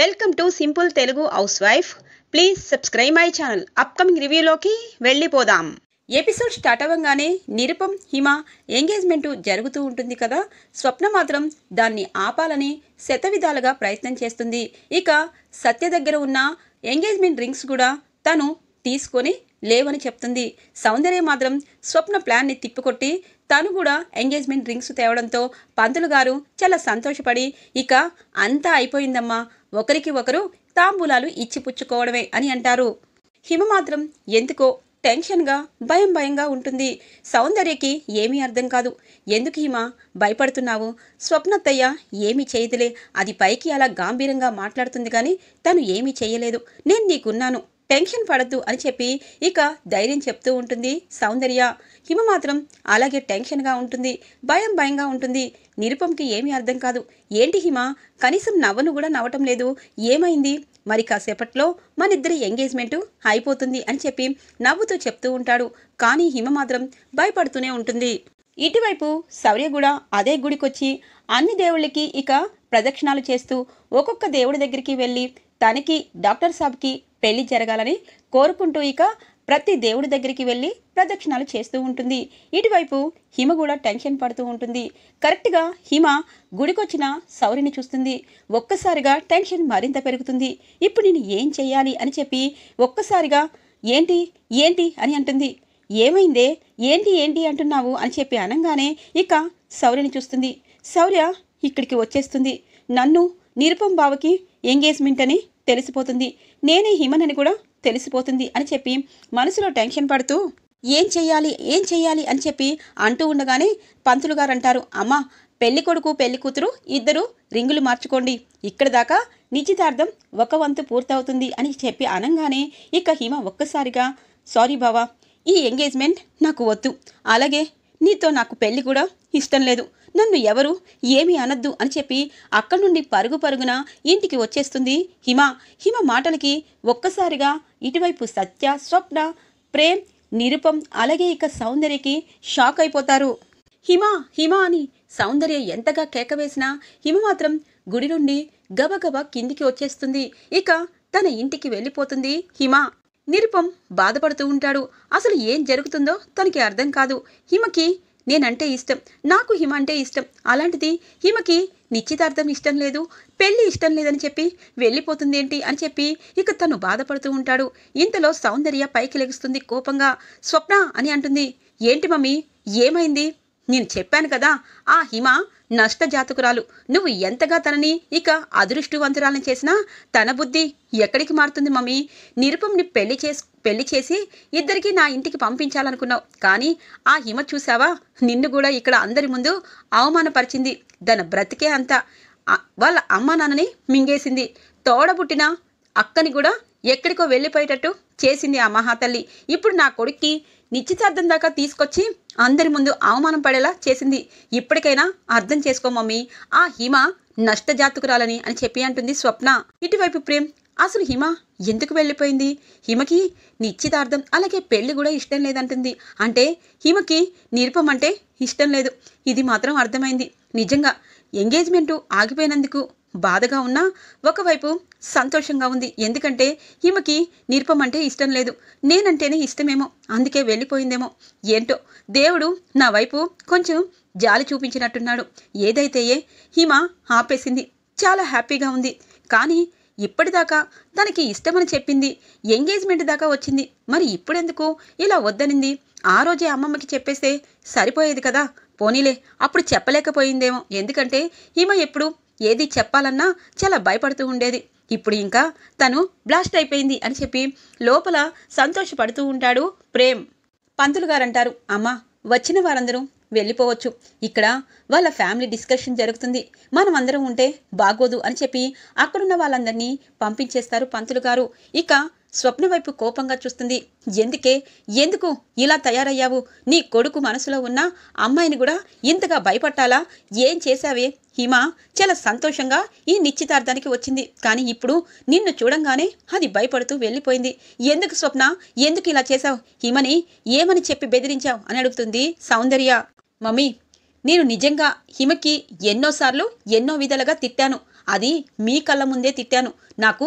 welcome to simple Telugu house wife please subscribe my channel upcoming రివ్యూలోకి వెళ్ళిపోదాం episode start అవ్వగానే నిరుపం హిమ engagement జరుగుతూ ఉంటుంది కదా స్వప్న మాత్రం దాన్ని ఆపాలని విధాలుగా ప్రయత్నం చేస్తుంది ఇక సత్య దగ్గర ఉన్న ఎంగేజ్మెంట్ రింగ్స్ కూడా తను తీసుకొని లేవని చెప్తుంది సౌందర్య మాత్రం స్వప్న ప్లాన్ని తిప్పికొట్టి తను కూడా ఎంగేజ్మెంట్ రింగ్స్ తేవడంతో పంతులు గారు చాలా సంతోషపడి ఇక అంతా అయిపోయిందమ్మా ఒకరికి ఒకరు తాంబూలాలు ఇచ్చిపుచ్చుకోవడమే అని అంటారు హిమ మాత్రం ఎందుకో టెన్షన్గా భయం భయంగా ఉంటుంది సౌందర్యకి ఏమీ అర్థం కాదు ఎందుకు హిమ భయపడుతున్నావు స్వప్నత్తయ్య ఏమీ చేయదులే అది పైకి అలా గాంభీరంగా మాట్లాడుతుంది కానీ తను ఏమీ చేయలేదు నేను నీకున్నాను టెన్షన్ పడద్దు అని చెప్పి ఇక ధైర్యం చెప్తూ ఉంటుంది సౌందర్య హిమ మాత్రం అలాగే టెన్షన్గా ఉంటుంది భయం భయంగా ఉంటుంది నిరుపంకి ఏమీ అర్థం కాదు ఏంటి హిమ కనీసం నవ్వను కూడా నవ్వటం లేదు ఏమైంది మరి కాసేపట్లో మనిద్దరి ఎంగేజ్మెంటు అయిపోతుంది అని చెప్పి నవ్వుతూ చెప్తూ ఉంటాడు కానీ హిమ మాత్రం భయపడుతూనే ఉంటుంది ఇటువైపు శౌర్య కూడా అదే గుడికొచ్చి అన్ని దేవుళ్ళకి ఇక ప్రదక్షిణాలు చేస్తూ ఒక్కొక్క దేవుడి దగ్గరికి వెళ్ళి తనకి డాక్టర్ సాబ్కి పెళ్లి జరగాలని కోరుకుంటూ ఇక ప్రతి దేవుడి దగ్గరికి వెళ్ళి ప్రదక్షిణాలు చేస్తూ ఉంటుంది ఇటువైపు హిమ కూడా టెన్షన్ పడుతూ ఉంటుంది కరెక్ట్గా హిమ గుడికొచ్చిన సౌరిని చూస్తుంది ఒక్కసారిగా టెన్షన్ మరింత పెరుగుతుంది ఇప్పుడు నేను ఏం చేయాలి అని చెప్పి ఒక్కసారిగా ఏంటి ఏంటి అని అంటుంది ఏమైందే ఏంటి ఏంటి అంటున్నావు అని చెప్పి అనగానే ఇక సౌర్యని చూస్తుంది సౌర్య ఇక్కడికి వచ్చేస్తుంది నన్ను నిరుపం బావకి ఎంగేజ్మెంట్ అని తెలిసిపోతుంది నేనే హిమనని కూడా తెలిసిపోతుంది అని చెప్పి మనసులో టెన్షన్ పడుతూ ఏం చేయాలి ఏం చేయాలి అని చెప్పి అంటూ ఉండగానే పంతులు గారు అంటారు అమ్మా పెళ్లి కొడుకు పెళ్లి కూతురు ఇద్దరు రింగులు మార్చుకోండి ఇక్కడ దాకా నిశ్చితార్థం ఒక వంతు పూర్తవుతుంది అని చెప్పి అనగానే ఇక హిమ ఒక్కసారిగా సారీ బావా ఈ ఎంగేజ్మెంట్ నాకు వద్దు అలాగే నీతో నాకు పెళ్లి కూడా ఇష్టం లేదు నన్ను ఎవరు ఏమీ అనద్దు అని చెప్పి అక్కడి నుండి పరుగు పరుగున ఇంటికి వచ్చేస్తుంది హిమ హిమ మాటలకి ఒక్కసారిగా ఇటువైపు సత్య స్వప్న ప్రేమ్ నిరుపం అలాగే ఇక సౌందర్యకి షాక్ అయిపోతారు హిమ హిమ అని సౌందర్య ఎంతగా కేక వేసినా హిమ మాత్రం గుడి నుండి గబగబ కిందికి వచ్చేస్తుంది ఇక తన ఇంటికి వెళ్ళిపోతుంది హిమ నిరుపం బాధపడుతూ ఉంటాడు అసలు ఏం జరుగుతుందో తనకి అర్థం కాదు హిమకి నేనంటే ఇష్టం నాకు హిమ అంటే ఇష్టం అలాంటిది హిమకి నిశ్చితార్థం ఇష్టం లేదు పెళ్ళి ఇష్టం లేదని చెప్పి వెళ్ళిపోతుంది ఏంటి అని చెప్పి ఇక తను బాధపడుతూ ఉంటాడు ఇంతలో సౌందర్య పైకి లెగుస్తుంది కోపంగా స్వప్న అని అంటుంది ఏంటి మమ్మీ ఏమైంది నేను చెప్పాను కదా ఆ హిమ నష్టజాతకురాలు నువ్వు ఎంతగా తనని ఇక అదృష్టవంతురాలను చేసినా తన బుద్ధి ఎక్కడికి మారుతుంది మమ్మీ నిరుపంని పెళ్లి చేసు పెళ్లి చేసి ఇద్దరికి నా ఇంటికి పంపించాలనుకున్నావు కానీ ఆ హిమ చూసావా నిన్ను కూడా ఇక్కడ అందరి ముందు అవమానపరిచింది తన బ్రతికే అంతా వాళ్ళ అమ్మ నాన్నని మింగేసింది తోడబుట్టిన అక్కని కూడా ఎక్కడికో వెళ్ళిపోయేటట్టు చేసింది ఆ మహాతల్లి ఇప్పుడు నా కొడుక్కి నిశ్చితార్థం దాకా తీసుకొచ్చి అందరి ముందు అవమానం పడేలా చేసింది ఇప్పటికైనా అర్థం చేసుకో మమ్మీ ఆ హిమ నష్టజాతకురాలని అని చెప్పి అంటుంది స్వప్న ఇటువైపు ప్రేమ్ అసలు హిమ ఎందుకు వెళ్ళిపోయింది హిమకి నిశ్చితార్థం అలాగే పెళ్లి కూడా ఇష్టం లేదంటుంది అంటే హిమకి అంటే ఇష్టం లేదు ఇది మాత్రం అర్థమైంది నిజంగా ఎంగేజ్మెంటు ఆగిపోయినందుకు బాధగా ఉన్నా ఒకవైపు సంతోషంగా ఉంది ఎందుకంటే ఈమెకి నిరుపం అంటే ఇష్టం లేదు నేనంటేనే ఇష్టమేమో అందుకే వెళ్ళిపోయిందేమో ఏంటో దేవుడు నా వైపు కొంచెం జాలి చూపించినట్టున్నాడు ఏదైతేయే హిమ ఆపేసింది చాలా హ్యాపీగా ఉంది కానీ ఇప్పటిదాకా తనకి ఇష్టమని చెప్పింది ఎంగేజ్మెంట్ దాకా వచ్చింది మరి ఇప్పుడెందుకు ఇలా వద్దనింది ఆ రోజే అమ్మమ్మకి చెప్పేస్తే సరిపోయేది కదా పోనీలే అప్పుడు చెప్పలేకపోయిందేమో ఎందుకంటే ఈమె ఎప్పుడు ఏది చెప్పాలన్నా చాలా భయపడుతూ ఉండేది ఇప్పుడు ఇంకా తను బ్లాస్ట్ అయిపోయింది అని చెప్పి లోపల సంతోషపడుతూ ఉంటాడు ప్రేమ్ పంతులు గారు అంటారు అమ్మా వచ్చిన వారందరూ వెళ్ళిపోవచ్చు ఇక్కడ వాళ్ళ ఫ్యామిలీ డిస్కషన్ జరుగుతుంది మనం అందరం ఉంటే బాగోదు అని చెప్పి అక్కడున్న వాళ్ళందరినీ పంపించేస్తారు పంతులు గారు ఇక స్వప్న వైపు కోపంగా చూస్తుంది ఎందుకే ఎందుకు ఇలా తయారయ్యావు నీ కొడుకు మనసులో ఉన్న అమ్మాయిని కూడా ఇంతగా భయపట్టాలా ఏం చేశావే హిమ చాలా సంతోషంగా ఈ నిశ్చితార్థానికి వచ్చింది కానీ ఇప్పుడు నిన్ను చూడంగానే అది భయపడుతూ వెళ్ళిపోయింది ఎందుకు స్వప్న ఎందుకు ఇలా చేశావు హిమని ఏమని చెప్పి బెదిరించావు అని అడుగుతుంది సౌందర్య మమ్మీ నేను నిజంగా హిమకి ఎన్నోసార్లు ఎన్నో విధాలుగా తిట్టాను అది మీ కళ్ళ ముందే తిట్టాను నాకు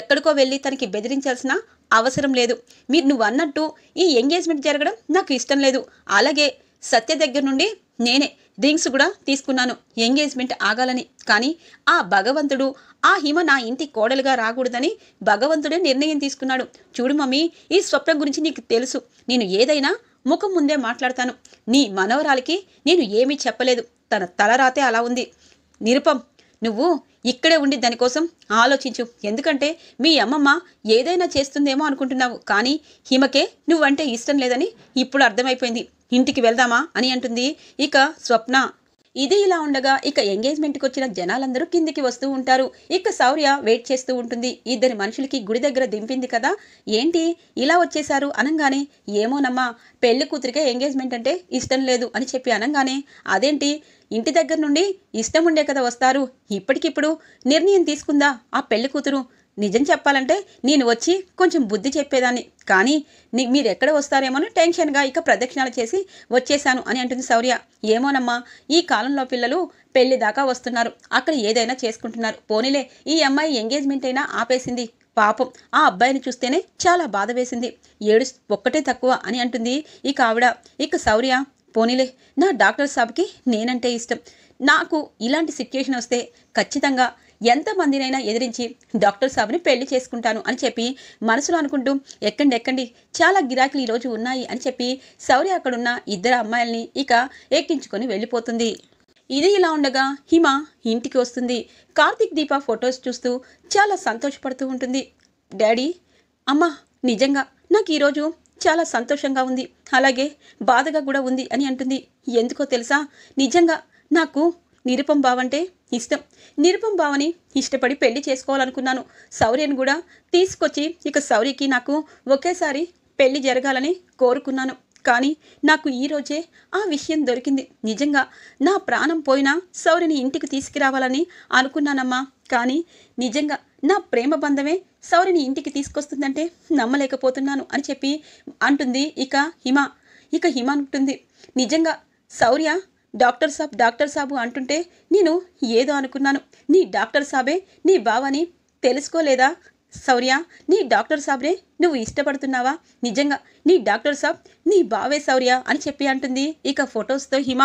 ఎక్కడికో వెళ్ళి తనకి బెదిరించాల్సిన అవసరం లేదు మీరు నువ్వు అన్నట్టు ఈ ఎంగేజ్మెంట్ జరగడం నాకు ఇష్టం లేదు అలాగే సత్య దగ్గర నుండి నేనే డ్రింక్స్ కూడా తీసుకున్నాను ఎంగేజ్మెంట్ ఆగాలని కానీ ఆ భగవంతుడు ఆ హిమ నా ఇంటి కోడలుగా రాకూడదని భగవంతుడే నిర్ణయం తీసుకున్నాడు చూడు మమ్మీ ఈ స్వప్నం గురించి నీకు తెలుసు నేను ఏదైనా ముఖం ముందే మాట్లాడతాను నీ మనవరాలికి నేను ఏమీ చెప్పలేదు తన తలరాతే అలా ఉంది నిరుపం నువ్వు ఇక్కడే ఉండి దానికోసం ఆలోచించు ఎందుకంటే మీ అమ్మమ్మ ఏదైనా చేస్తుందేమో అనుకుంటున్నావు కానీ హిమకే నువ్వంటే ఇష్టం లేదని ఇప్పుడు అర్థమైపోయింది ఇంటికి వెళ్దామా అని అంటుంది ఇక స్వప్న ఇది ఇలా ఉండగా ఇక ఎంగేజ్మెంట్కి వచ్చిన జనాలందరూ కిందికి వస్తూ ఉంటారు ఇక శౌర్య వెయిట్ చేస్తూ ఉంటుంది ఇద్దరి మనుషులకి గుడి దగ్గర దింపింది కదా ఏంటి ఇలా వచ్చేశారు అనగానే ఏమోనమ్మా పెళ్లి కూతురికే ఎంగేజ్మెంట్ అంటే ఇష్టం లేదు అని చెప్పి అనగానే అదేంటి ఇంటి దగ్గర నుండి ఇష్టం ఉండే కదా వస్తారు ఇప్పటికిప్పుడు నిర్ణయం తీసుకుందా ఆ పెళ్లి కూతురు నిజం చెప్పాలంటే నేను వచ్చి కొంచెం బుద్ధి చెప్పేదాన్ని కానీ మీరు ఎక్కడ వస్తారేమోనో టెన్షన్గా ఇక ప్రదక్షిణాలు చేసి వచ్చేశాను అని అంటుంది శౌర్య ఏమోనమ్మా ఈ కాలంలో పిల్లలు పెళ్లి దాకా వస్తున్నారు అక్కడ ఏదైనా చేసుకుంటున్నారు పోనీలే ఈ అమ్మాయి ఎంగేజ్మెంట్ అయినా ఆపేసింది పాపం ఆ అబ్బాయిని చూస్తేనే చాలా బాధ వేసింది ఏడు ఒక్కటే తక్కువ అని అంటుంది ఇక ఆవిడ ఇక శౌర్య పోనీలే నా డాక్టర్ సాబ్కి నేనంటే ఇష్టం నాకు ఇలాంటి సిచ్యుయేషన్ వస్తే ఖచ్చితంగా ఎంతమందినైనా ఎదిరించి డాక్టర్ సాబ్ని పెళ్లి చేసుకుంటాను అని చెప్పి మనసులో అనుకుంటూ ఎక్కండి ఎక్కండి చాలా గిరాకీలు ఈరోజు ఉన్నాయి అని చెప్పి సౌర్య అక్కడున్న ఇద్దరు అమ్మాయిల్ని ఇక ఎక్కించుకొని వెళ్ళిపోతుంది ఇది ఇలా ఉండగా హిమ ఇంటికి వస్తుంది కార్తిక్ దీప ఫొటోస్ చూస్తూ చాలా సంతోషపడుతూ ఉంటుంది డాడీ అమ్మ నిజంగా నాకు ఈరోజు చాలా సంతోషంగా ఉంది అలాగే బాధగా కూడా ఉంది అని అంటుంది ఎందుకో తెలుసా నిజంగా నాకు నిరుపం బావంటే ఇష్టం నిరుపం బావని ఇష్టపడి పెళ్లి చేసుకోవాలనుకున్నాను సౌర్యను కూడా తీసుకొచ్చి ఇక సౌర్యకి నాకు ఒకేసారి పెళ్లి జరగాలని కోరుకున్నాను కానీ నాకు ఈరోజే ఆ విషయం దొరికింది నిజంగా నా ప్రాణం పోయినా సౌర్యని ఇంటికి తీసుకురావాలని అనుకున్నానమ్మా కానీ నిజంగా నా ప్రేమ బంధమే సౌరిని ఇంటికి తీసుకొస్తుందంటే నమ్మలేకపోతున్నాను అని చెప్పి అంటుంది ఇక హిమ ఇక హిమ అంటుంది నిజంగా సౌర్య డాక్టర్ సాబ్ డాక్టర్ సాబు అంటుంటే నేను ఏదో అనుకున్నాను నీ డాక్టర్ సాబే నీ బావని తెలుసుకోలేదా సౌర్య నీ డాక్టర్ సాబ్నే నువ్వు ఇష్టపడుతున్నావా నిజంగా నీ డాక్టర్ సాబ్ నీ బావే సౌర్య అని చెప్పి అంటుంది ఇక ఫొటోస్తో హిమ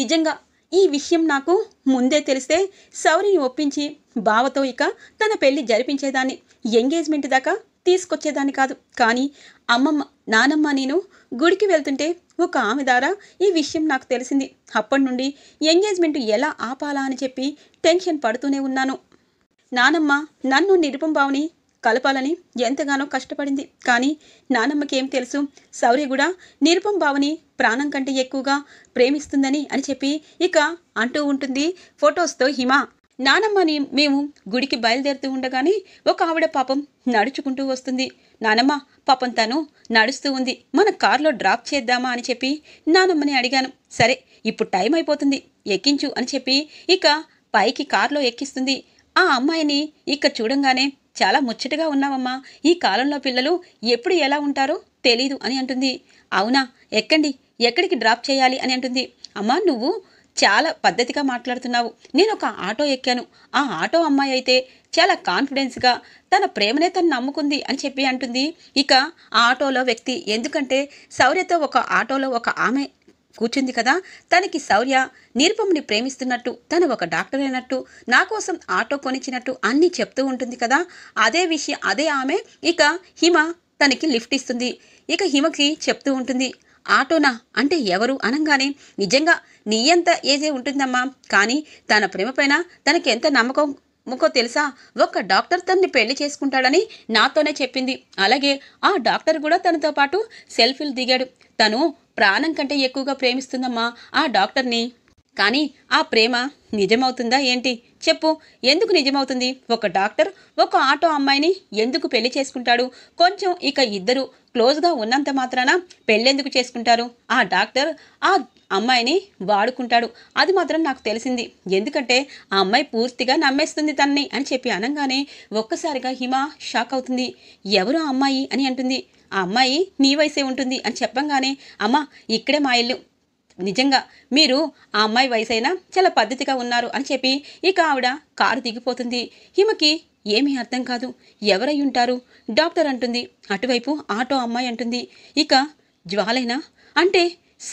నిజంగా ఈ విషయం నాకు ముందే తెలిస్తే సౌరిని ఒప్పించి బావతో ఇక తన పెళ్లి జరిపించేదాన్ని ఎంగేజ్మెంట్ దాకా తీసుకొచ్చేదాన్ని కాదు కానీ అమ్మమ్మ నానమ్మ నేను గుడికి వెళ్తుంటే ఒక ఆమె ద్వారా ఈ విషయం నాకు తెలిసింది అప్పటి నుండి ఎంగేజ్మెంట్ ఎలా ఆపాలా అని చెప్పి టెన్షన్ పడుతూనే ఉన్నాను నానమ్మ నన్ను నిరుపంబావుని కలపాలని ఎంతగానో కష్టపడింది కానీ నానమ్మకేం తెలుసు సౌర్య కూడా నిరుపం బావని ప్రాణం కంటే ఎక్కువగా ప్రేమిస్తుందని అని చెప్పి ఇక అంటూ ఉంటుంది ఫొటోస్తో హిమ నానమ్మని మేము గుడికి బయలుదేరుతూ ఉండగానే ఒక ఆవిడ పాపం నడుచుకుంటూ వస్తుంది నానమ్మ పాపం తను నడుస్తూ ఉంది మన కార్లో డ్రాప్ చేద్దామా అని చెప్పి నానమ్మని అడిగాను సరే ఇప్పుడు టైం అయిపోతుంది ఎక్కించు అని చెప్పి ఇక పైకి కార్లో ఎక్కిస్తుంది ఆ అమ్మాయిని ఇక చూడంగానే చాలా ముచ్చటగా ఉన్నావమ్మా ఈ కాలంలో పిల్లలు ఎప్పుడు ఎలా ఉంటారో తెలీదు అని అంటుంది అవునా ఎక్కండి ఎక్కడికి డ్రాప్ చేయాలి అని అంటుంది అమ్మా నువ్వు చాలా పద్ధతిగా మాట్లాడుతున్నావు నేను ఒక ఆటో ఎక్కాను ఆ ఆటో అమ్మాయి అయితే చాలా కాన్ఫిడెన్స్గా తన ప్రేమనే తను నమ్ముకుంది అని చెప్పి అంటుంది ఇక ఆ ఆటోలో వ్యక్తి ఎందుకంటే శౌర్యతో ఒక ఆటోలో ఒక ఆమె కూర్చుంది కదా తనకి శౌర్య నిరుపముని ప్రేమిస్తున్నట్టు తను ఒక డాక్టర్ అయినట్టు నా కోసం ఆటో కొనిచ్చినట్టు అన్నీ చెప్తూ ఉంటుంది కదా అదే విషయం అదే ఆమె ఇక హిమ తనకి లిఫ్ట్ ఇస్తుంది ఇక హిమకి చెప్తూ ఉంటుంది ఆటోనా అంటే ఎవరు అనంగానే నిజంగా నీ ఎంత ఏజే ఉంటుందమ్మా కానీ తన ప్రేమపైన తనకి ఎంత నమ్మకం ముఖో తెలుసా ఒక డాక్టర్ తనని పెళ్లి చేసుకుంటాడని నాతోనే చెప్పింది అలాగే ఆ డాక్టర్ కూడా తనతో పాటు సెల్ఫీలు దిగాడు తను ప్రాణం కంటే ఎక్కువగా ప్రేమిస్తుందమ్మా ఆ డాక్టర్ని కానీ ఆ ప్రేమ నిజమవుతుందా ఏంటి చెప్పు ఎందుకు నిజమవుతుంది ఒక డాక్టర్ ఒక ఆటో అమ్మాయిని ఎందుకు పెళ్లి చేసుకుంటాడు కొంచెం ఇక ఇద్దరు క్లోజ్గా ఉన్నంత మాత్రాన పెళ్ళెందుకు చేసుకుంటారు ఆ డాక్టర్ ఆ అమ్మాయిని వాడుకుంటాడు అది మాత్రం నాకు తెలిసింది ఎందుకంటే ఆ అమ్మాయి పూర్తిగా నమ్మేస్తుంది తనని అని చెప్పి అనగానే ఒక్కసారిగా హిమ షాక్ అవుతుంది ఎవరు ఆ అమ్మాయి అని అంటుంది ఆ అమ్మాయి నీ వయసే ఉంటుంది అని చెప్పంగానే అమ్మ ఇక్కడే మా ఇల్లు నిజంగా మీరు ఆ అమ్మాయి వయసైనా చాలా పద్ధతిగా ఉన్నారు అని చెప్పి ఇక ఆవిడ కారు దిగిపోతుంది హిమకి ఏమీ అర్థం కాదు ఎవరై ఉంటారు డాక్టర్ అంటుంది అటువైపు ఆటో అమ్మాయి అంటుంది ఇక జ్వాలైనా అంటే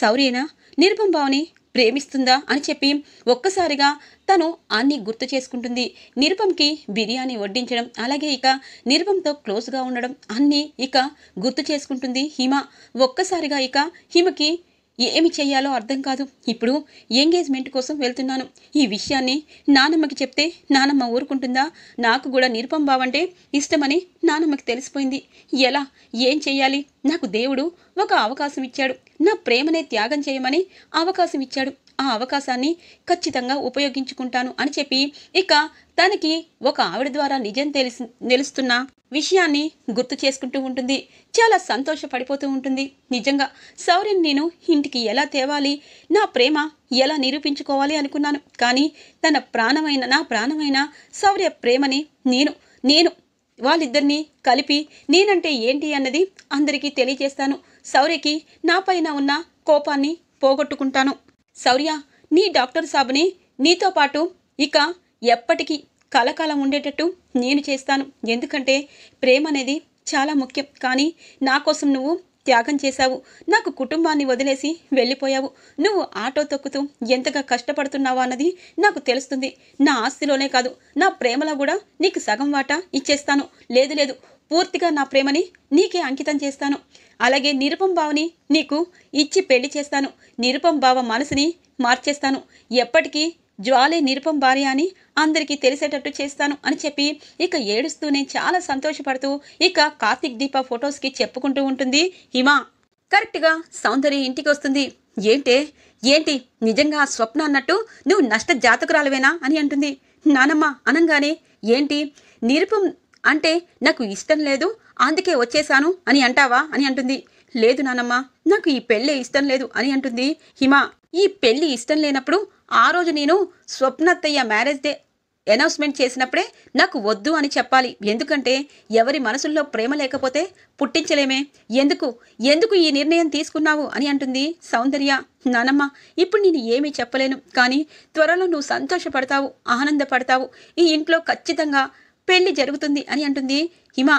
సౌర్యేనా నిర్బంబావని ప్రేమిస్తుందా అని చెప్పి ఒక్కసారిగా తను అన్ని గుర్తు చేసుకుంటుంది నిరుపంకి బిర్యానీ వడ్డించడం అలాగే ఇక నిరుపంతో క్లోజ్గా ఉండడం అన్నీ ఇక గుర్తు చేసుకుంటుంది హిమ ఒక్కసారిగా ఇక హిమకి ఏమి చేయాలో అర్థం కాదు ఇప్పుడు ఎంగేజ్మెంట్ కోసం వెళ్తున్నాను ఈ విషయాన్ని నానమ్మకి చెప్తే నానమ్మ ఊరుకుంటుందా నాకు కూడా నిరుపం బావంటే ఇష్టమని నానమ్మకి తెలిసిపోయింది ఎలా ఏం చేయాలి నాకు దేవుడు ఒక అవకాశం ఇచ్చాడు నా ప్రేమనే త్యాగం చేయమని అవకాశం ఇచ్చాడు ఆ అవకాశాన్ని ఖచ్చితంగా ఉపయోగించుకుంటాను అని చెప్పి ఇక తనకి ఒక ఆవిడ ద్వారా నిజం తెలిసి తెలుస్తున్న విషయాన్ని గుర్తు చేసుకుంటూ ఉంటుంది చాలా సంతోషపడిపోతూ ఉంటుంది నిజంగా సౌరిని నేను ఇంటికి ఎలా తేవాలి నా ప్రేమ ఎలా నిరూపించుకోవాలి అనుకున్నాను కానీ తన ప్రాణమైన నా ప్రాణమైన సౌర్య ప్రేమని నేను నేను వాళ్ళిద్దరినీ కలిపి నేనంటే ఏంటి అన్నది అందరికీ తెలియజేస్తాను సౌర్యకి నా పైన ఉన్న కోపాన్ని పోగొట్టుకుంటాను సౌర్య నీ డాక్టర్ సాబుని నీతో పాటు ఇక ఎప్పటికీ కలకాలం ఉండేటట్టు నేను చేస్తాను ఎందుకంటే ప్రేమ అనేది చాలా ముఖ్యం కానీ నా కోసం నువ్వు త్యాగం చేశావు నాకు కుటుంబాన్ని వదిలేసి వెళ్ళిపోయావు నువ్వు ఆటో తొక్కుతూ ఎంతగా కష్టపడుతున్నావా అన్నది నాకు తెలుస్తుంది నా ఆస్తిలోనే కాదు నా ప్రేమలో కూడా నీకు సగం వాటా ఇచ్చేస్తాను లేదు లేదు పూర్తిగా నా ప్రేమని నీకే అంకితం చేస్తాను అలాగే నిరుపం బావని నీకు ఇచ్చి పెళ్లి చేస్తాను నిరుపం బావ మనసుని మార్చేస్తాను ఎప్పటికీ జ్వాలే నిరుపం భార్య అని అందరికీ తెలిసేటట్టు చేస్తాను అని చెప్పి ఇక ఏడుస్తూనే చాలా సంతోషపడుతూ ఇక కార్తిక్ దీప ఫొటోస్కి చెప్పుకుంటూ ఉంటుంది హిమా కరెక్ట్గా సౌందర్య ఇంటికి వస్తుంది ఏంటే ఏంటి నిజంగా స్వప్న అన్నట్టు నువ్వు నష్ట జాతకురాలవేనా అని అంటుంది నానమ్మ అనంగానే ఏంటి నిరుపం అంటే నాకు ఇష్టం లేదు అందుకే వచ్చేశాను అని అంటావా అని అంటుంది లేదు నానమ్మ నాకు ఈ పెళ్ళే ఇష్టం లేదు అని అంటుంది హిమ ఈ పెళ్ళి ఇష్టం లేనప్పుడు ఆ రోజు నేను స్వప్నత్తయ్య మ్యారేజ్ డే అనౌన్స్మెంట్ చేసినప్పుడే నాకు వద్దు అని చెప్పాలి ఎందుకంటే ఎవరి మనసుల్లో ప్రేమ లేకపోతే పుట్టించలేమే ఎందుకు ఎందుకు ఈ నిర్ణయం తీసుకున్నావు అని అంటుంది సౌందర్య నానమ్మ ఇప్పుడు నేను ఏమీ చెప్పలేను కానీ త్వరలో నువ్వు సంతోషపడతావు ఆనందపడతావు ఈ ఇంట్లో ఖచ్చితంగా పెళ్లి జరుగుతుంది అని అంటుంది హిమ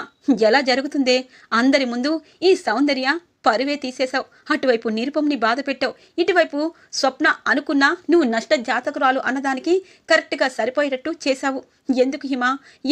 ఎలా జరుగుతుందే అందరి ముందు ఈ సౌందర్య పరువే తీసేశావు అటువైపు నిరుపంని బాధ పెట్టావు ఇటువైపు స్వప్న అనుకున్నా నువ్వు నష్ట జాతకురాలు అన్నదానికి కరెక్ట్గా సరిపోయేటట్టు చేశావు ఎందుకు హిమ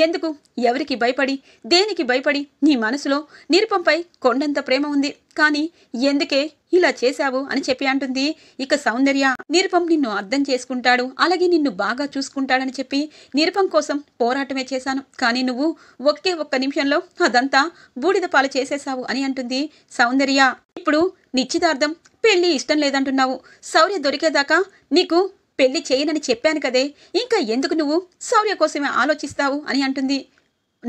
ఎందుకు ఎవరికి భయపడి దేనికి భయపడి నీ మనసులో నిరుపంపై కొండంత ప్రేమ ఉంది కానీ ఎందుకే ఇలా చేశావు అని చెప్పి అంటుంది ఇక సౌందర్య నిరుపం నిన్ను అర్థం చేసుకుంటాడు అలాగే నిన్ను బాగా చూసుకుంటాడని చెప్పి నిరుపం కోసం పోరాటమే చేశాను కానీ నువ్వు ఒకే ఒక్క నిమిషంలో అదంతా బూడిద పాలు చేసేసావు అని అంటుంది సౌందర్య ఇప్పుడు నిశ్చితార్థం పెళ్లి ఇష్టం లేదంటున్నావు శౌర్య దొరికేదాకా నీకు పెళ్లి చేయనని చెప్పాను కదే ఇంకా ఎందుకు నువ్వు శౌర్య కోసమే ఆలోచిస్తావు అని అంటుంది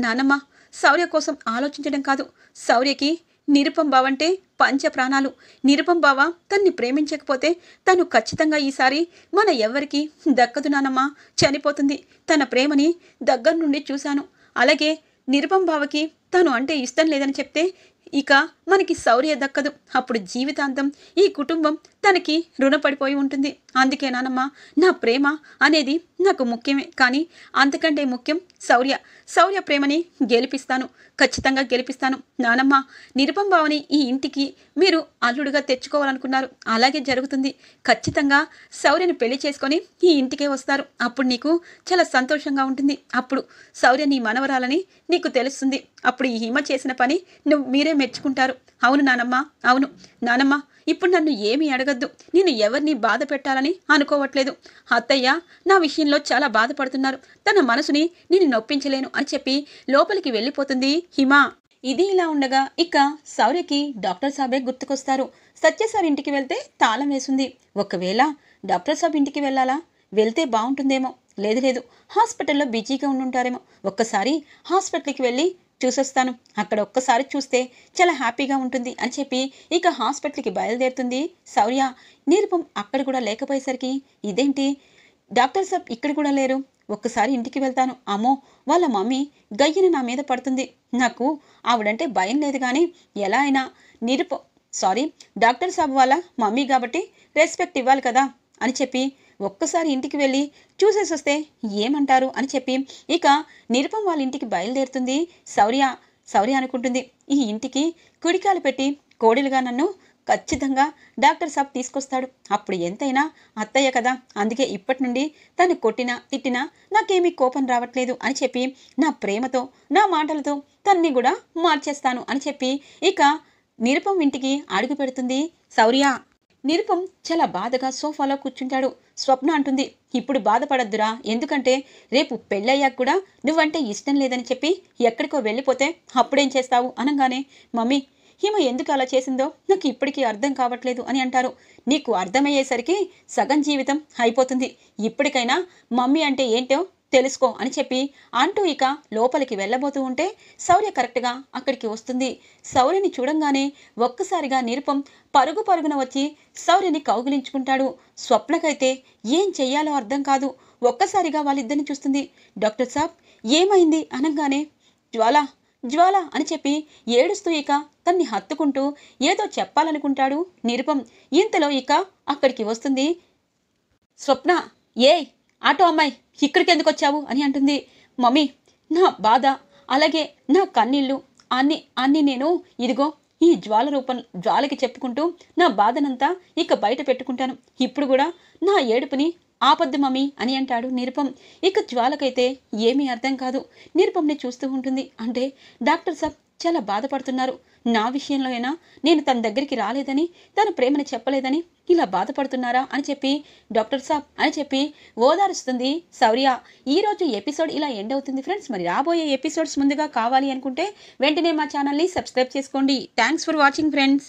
నానమ్మ శౌర్య కోసం ఆలోచించడం కాదు శౌర్యకి నిరుపం బావంటే పంచ ప్రాణాలు నిరుపం బావ తన్ని ప్రేమించకపోతే తను ఖచ్చితంగా ఈసారి మన ఎవ్వరికీ దక్కదు నానమ్మ చనిపోతుంది తన ప్రేమని దగ్గర నుండి చూశాను అలాగే నిరుపం బావకి తను అంటే ఇష్టం లేదని చెప్తే ఇక మనకి శౌర్య దక్కదు అప్పుడు జీవితాంతం ఈ కుటుంబం తనకి రుణపడిపోయి ఉంటుంది అందుకే నానమ్మ నా ప్రేమ అనేది నాకు ముఖ్యమే కానీ అంతకంటే ముఖ్యం శౌర్య శౌర్య ప్రేమని గెలిపిస్తాను ఖచ్చితంగా గెలిపిస్తాను నానమ్మ నిరుపంభావని ఈ ఇంటికి మీరు అల్లుడుగా తెచ్చుకోవాలనుకున్నారు అలాగే జరుగుతుంది ఖచ్చితంగా శౌర్యని పెళ్లి చేసుకొని ఈ ఇంటికే వస్తారు అప్పుడు నీకు చాలా సంతోషంగా ఉంటుంది అప్పుడు శౌర్య నీ మనవరాలని నీకు తెలుస్తుంది అప్పుడు ఈ హిమ చేసిన పని నువ్వు మీరే మెచ్చుకుంటారు అవును నానమ్మ అవును నానమ్మ ఇప్పుడు నన్ను ఏమీ అడగద్దు నేను ఎవరిని బాధ పెట్టాలని అనుకోవట్లేదు అత్తయ్య నా విషయంలో చాలా బాధపడుతున్నారు తన మనసుని నేను నొప్పించలేను అని చెప్పి లోపలికి వెళ్ళిపోతుంది హిమా ఇది ఇలా ఉండగా ఇక సౌర్యకి డాక్టర్ సాబే గుర్తుకొస్తారు సత్య సార్ ఇంటికి వెళ్తే తాళం వేసింది ఒకవేళ డాక్టర్ సాబ్ ఇంటికి వెళ్ళాలా వెళ్తే బాగుంటుందేమో లేదు లేదు హాస్పిటల్లో బిజీగా ఉండుంటారేమో ఒక్కసారి హాస్పిటల్కి వెళ్ళి చూసొస్తాను అక్కడ ఒక్కసారి చూస్తే చాలా హ్యాపీగా ఉంటుంది అని చెప్పి ఇక హాస్పిటల్కి బయలుదేరుతుంది శౌర్య నిరుపం అక్కడ కూడా లేకపోయేసరికి ఇదేంటి డాక్టర్ సాబ్ ఇక్కడ కూడా లేరు ఒక్కసారి ఇంటికి వెళ్తాను అమ్మో వాళ్ళ మమ్మీ గయ్యని నా మీద పడుతుంది నాకు ఆవిడంటే భయం లేదు కానీ ఎలా అయినా నిరుపం సారీ డాక్టర్ సాబ్ వాళ్ళ మమ్మీ కాబట్టి రెస్పెక్ట్ ఇవ్వాలి కదా అని చెప్పి ఒక్కసారి ఇంటికి వెళ్ళి చూసేసి వస్తే ఏమంటారు అని చెప్పి ఇక నిరుపం వాళ్ళ ఇంటికి బయలుదేరుతుంది శౌర్య శౌర్య అనుకుంటుంది ఈ ఇంటికి కుడికాలు పెట్టి కోడిలుగా నన్ను ఖచ్చితంగా డాక్టర్ సాబ్ తీసుకొస్తాడు అప్పుడు ఎంతైనా అత్తయ్య కదా అందుకే ఇప్పటి నుండి తను కొట్టినా తిట్టినా నాకేమీ కోపం రావట్లేదు అని చెప్పి నా ప్రేమతో నా మాటలతో తన్ని కూడా మార్చేస్తాను అని చెప్పి ఇక నిరుపం ఇంటికి అడుగు పెడుతుంది శౌర్య నిరుపం చాలా బాధగా సోఫాలో కూర్చుంటాడు స్వప్న అంటుంది ఇప్పుడు బాధపడద్దురా ఎందుకంటే రేపు పెళ్ళయ్యాక కూడా నువ్వంటే ఇష్టం లేదని చెప్పి ఎక్కడికో వెళ్ళిపోతే అప్పుడేం చేస్తావు అనగానే మమ్మీ హిమ ఎందుకు అలా చేసిందో నాకు ఇప్పటికీ అర్థం కావట్లేదు అని అంటారు నీకు అర్థమయ్యేసరికి సగం జీవితం అయిపోతుంది ఇప్పటికైనా మమ్మీ అంటే ఏంటో తెలుసుకో అని చెప్పి అంటూ ఇక లోపలికి వెళ్ళబోతూ ఉంటే శౌర్య కరెక్ట్గా అక్కడికి వస్తుంది శౌర్యని చూడంగానే ఒక్కసారిగా నిరుపం పరుగు పరుగున వచ్చి శౌర్యని కౌగిలించుకుంటాడు స్వప్నకైతే ఏం చెయ్యాలో అర్థం కాదు ఒక్కసారిగా వాళ్ళిద్దరిని చూస్తుంది డాక్టర్ సాబ్ ఏమైంది అనగానే జ్వాల జ్వాల అని చెప్పి ఏడుస్తూ ఇక తన్ని హత్తుకుంటూ ఏదో చెప్పాలనుకుంటాడు నిరుపం ఇంతలో ఇక అక్కడికి వస్తుంది స్వప్న ఏయ్ ఆటో అమ్మాయి ఇక్కడికి ఎందుకు వచ్చావు అని అంటుంది మమ్మీ నా బాధ అలాగే నా కన్నీళ్ళు అన్ని అన్ని నేను ఇదిగో ఈ జ్వాల రూపం జ్వాలకి చెప్పుకుంటూ నా బాధనంతా ఇక బయట పెట్టుకుంటాను ఇప్పుడు కూడా నా ఏడుపుని ఆపద్దు మమ్మీ అని అంటాడు నిరుపం ఇక జ్వాలకైతే ఏమీ అర్థం కాదు నిరుపంని చూస్తూ ఉంటుంది అంటే డాక్టర్ సాబ్ చాలా బాధపడుతున్నారు నా విషయంలో అయినా నేను తన దగ్గరికి రాలేదని తన ప్రేమను చెప్పలేదని ఇలా బాధపడుతున్నారా అని చెప్పి డాక్టర్ సాబ్ అని చెప్పి ఓదారుస్తుంది సౌర్య ఈరోజు ఎపిసోడ్ ఇలా ఎండ్ అవుతుంది ఫ్రెండ్స్ మరి రాబోయే ఎపిసోడ్స్ ముందుగా కావాలి అనుకుంటే వెంటనే మా ఛానల్ని సబ్స్క్రైబ్ చేసుకోండి థ్యాంక్స్ ఫర్ వాచింగ్ ఫ్రెండ్స్